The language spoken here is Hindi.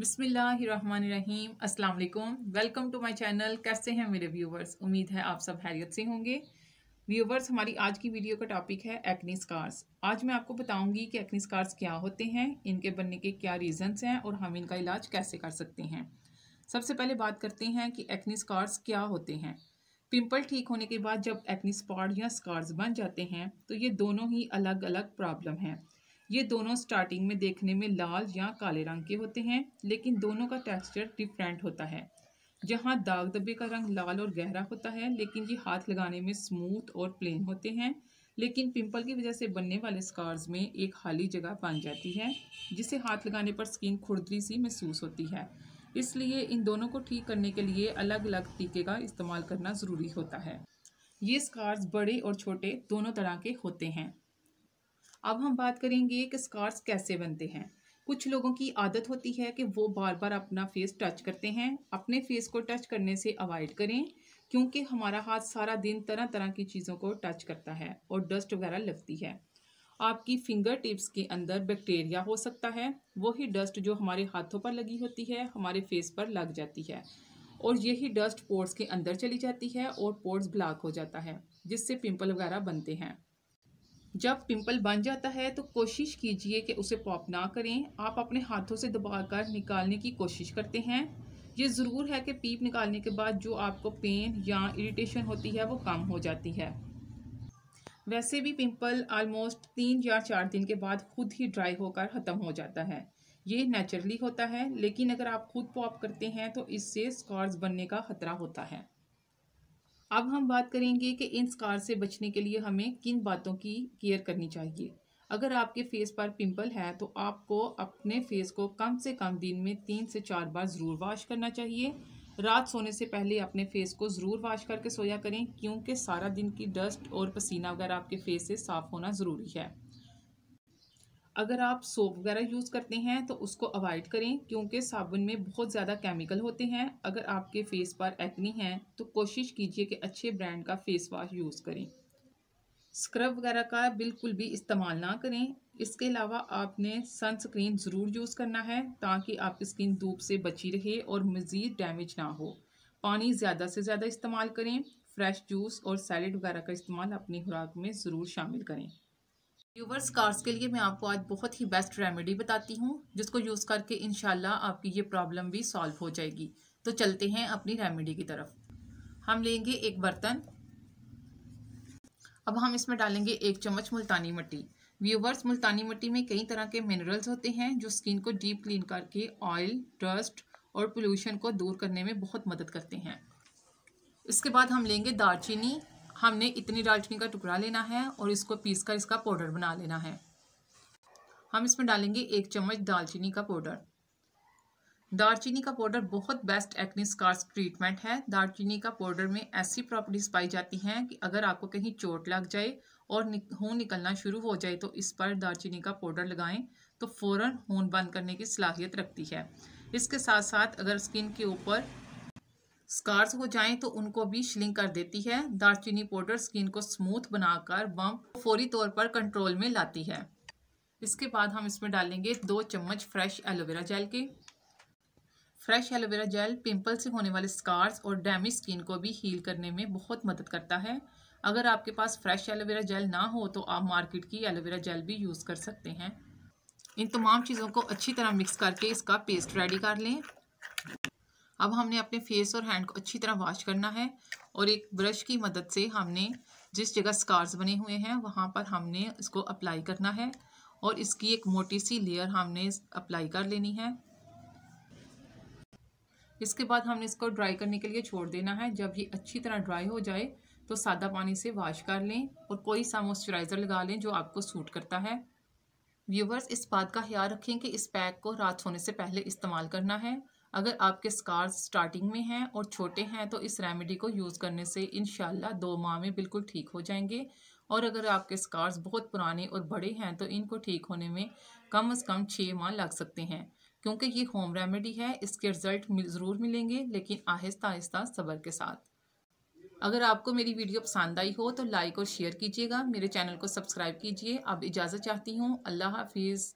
बिसमीम अल्लाम वेलकम टू माय चैनल कैसे हैं मेरे व्यूवर्स उम्मीद है आप सब हैरियत से होंगे व्यूवर्स हमारी आज की वीडियो का टॉपिक है एक्नी स्कार्स आज मैं आपको बताऊंगी कि एक्नी स्कार्स क्या होते हैं इनके बनने के क्या रीजंस हैं और हम इनका इलाज कैसे कर सकते हैं सबसे पहले बात करते हैं कि एक्नी स्कार्स क्या होते हैं पिंपल ठीक होने के बाद जब एक्नी स्पॉट या स्कार्स बन जाते हैं तो ये दोनों ही अलग अलग प्रॉब्लम हैं ये दोनों स्टार्टिंग में देखने में लाल या काले रंग के होते हैं लेकिन दोनों का टेक्सचर डिफरेंट होता है जहाँ दाग दबे का रंग लाल और गहरा होता है लेकिन ये हाथ लगाने में स्मूथ और प्लेन होते हैं लेकिन पिंपल की वजह से बनने वाले स्कार्स में एक खाली जगह बन जाती है जिसे हाथ लगाने पर स्किन खुरदरी सी महसूस होती है इसलिए इन दोनों को ठीक करने के लिए अलग अलग टीके का इस्तेमाल करना ज़रूरी होता है ये स्कार्स बड़े और छोटे दोनों तरह के होते हैं अब हम बात करेंगे कि स्कार्स कैसे बनते हैं कुछ लोगों की आदत होती है कि वो बार बार अपना फेस टच करते हैं अपने फेस को टच करने से अवॉइड करें क्योंकि हमारा हाथ सारा दिन तरह तरह की चीज़ों को टच करता है और डस्ट वगैरह लगती है आपकी फिंगर टिप्स के अंदर बैक्टीरिया हो सकता है वही डस्ट जो हमारे हाथों पर लगी होती है हमारे फेस पर लग जाती है और यही डस्ट पोर्ट्स के अंदर चली जाती है और पोर्ट्स ब्लॉक हो जाता है जिससे पिंपल वगैरह बनते हैं जब पिंपल बन जाता है तो कोशिश कीजिए कि उसे पॉप ना करें आप अपने हाथों से दबाकर निकालने की कोशिश करते हैं ये ज़रूर है कि पीप निकालने के बाद जो आपको पेन या इरिटेशन होती है वो कम हो जाती है वैसे भी पिंपल आलमोस्ट तीन या चार दिन के बाद खुद ही ड्राई होकर ख़त्म हो जाता है ये नेचुरली होता है लेकिन अगर आप खुद पॉप करते हैं तो इससे स्कॉर्स बनने का ख़तरा होता है अब हम बात करेंगे कि इन स्कार से बचने के लिए हमें किन बातों की केयर करनी चाहिए अगर आपके फेस पर पिंपल है तो आपको अपने फेस को कम से कम दिन में तीन से चार बार ज़रूर वॉश करना चाहिए रात सोने से पहले अपने फेस को ज़रूर वॉश करके सोया करें क्योंकि सारा दिन की डस्ट और पसीना वगैरह आपके फेस से साफ़ होना ज़रूरी है अगर आप सोप वगैरह यूज़ करते हैं तो उसको अवॉइड करें क्योंकि साबुन में बहुत ज़्यादा केमिकल होते हैं अगर आपके फेस पर एक्नी है तो कोशिश कीजिए कि अच्छे ब्रांड का फेस वाश यूज़ करें स्क्रब वगैरह का बिल्कुल भी इस्तेमाल ना करें इसके अलावा आपने सनस्क्रीन ज़रूर यूज़ करना है ताकि आपकी स्किन धूप से बची रहे और मज़ीद डैमेज ना हो पानी ज़्यादा से ज़्यादा इस्तेमाल करें फ्रेश जूस और सैलड वगैरह का इस्तेमाल अपनी खुराक में ज़रूर शामिल करें व्यूवर्स स्कार्स के लिए मैं आपको आज बहुत ही बेस्ट रेमेडी बताती हूँ जिसको यूज़ करके इन आपकी ये प्रॉब्लम भी सॉल्व हो जाएगी तो चलते हैं अपनी रेमेडी की तरफ हम लेंगे एक बर्तन अब हम इसमें डालेंगे एक चम्मच मुल्तानी मिट्टी व्यूवर्स मुल्तानी मिट्टी में कई तरह के मिनरल्स होते हैं जो स्किन को डीप क्लीन करके ऑयल डस्ट और पोल्यूशन को दूर करने में बहुत मदद करते हैं इसके बाद हम लेंगे दालचीनी हमने इतनी दालचीनी का टुकड़ा लेना है और इसको पीस कर इसका पाउडर बना लेना है हम इसमें डालेंगे एक चम्मच दालचीनी का पाउडर दालचीनी का पाउडर बहुत बेस्ट एक्ने स्कार्स ट्रीटमेंट है दालचीनी का पाउडर में ऐसी प्रॉपर्टीज़ पाई जाती हैं कि अगर आपको कहीं चोट लग जाए और खून निकलना शुरू हो जाए तो इस पर दालचीनी का पाउडर लगाएं तो फौरन खून बंद करने की सलाहियत रखती है इसके साथ साथ अगर स्किन के ऊपर स्कार्स हो जाएं तो उनको भी शिलिंग कर देती है दालचीनी पाउडर स्किन को स्मूथ बनाकर बम्प फौरी तौर पर कंट्रोल में लाती है इसके बाद हम इसमें डालेंगे दो चम्मच फ्रेश एलोवेरा जेल के फ्रेश एलोवेरा जेल पिंपल से होने वाले स्कार्स और डैमेज स्किन को भी हील करने में बहुत मदद करता है अगर आपके पास फ्रेश एलोवेरा जेल ना हो तो आप मार्केट की एलोवेरा जेल भी यूज़ कर सकते हैं इन तमाम चीज़ों को अच्छी तरह मिक्स करके इसका पेस्ट रेडी कर लें अब हमने अपने फेस और हैंड को अच्छी तरह वॉश करना है और एक ब्रश की मदद से हमने जिस जगह स्कार्स बने हुए हैं वहाँ पर हमने इसको अप्लाई करना है और इसकी एक मोटी सी लेयर हमने अप्लाई कर लेनी है इसके बाद हमने इसको ड्राई करने के लिए छोड़ देना है जब ये अच्छी तरह ड्राई हो जाए तो सादा पानी से वॉश कर लें और कोई सा मॉइस्चराइज़र लगा लें जो आपको सूट करता है व्यूवर्स इस बात का ख्याल रखें कि इस पैक को रात होने से पहले इस्तेमाल करना है अगर आपके स्कार्स स्टार्टिंग में हैं और छोटे हैं तो इस रेमेडी को यूज़ करने से इन दो माह में बिल्कुल ठीक हो जाएंगे और अगर आपके स्कार्स बहुत पुराने और बड़े हैं तो इनको ठीक होने में कम अज़ कम छः माह लग सकते हैं क्योंकि ये होम रेमेडी है इसके रिज़ल्ट ज़रूर मिलेंगे लेकिन आहिस्ता आहिस्ता सब्र के साथ अगर आपको मेरी वीडियो पसंद आई हो तो लाइक और शेयर कीजिएगा मेरे चैनल को सब्सक्राइब कीजिए अब इजाज़त चाहती हूँ अल्लाह हाफिज़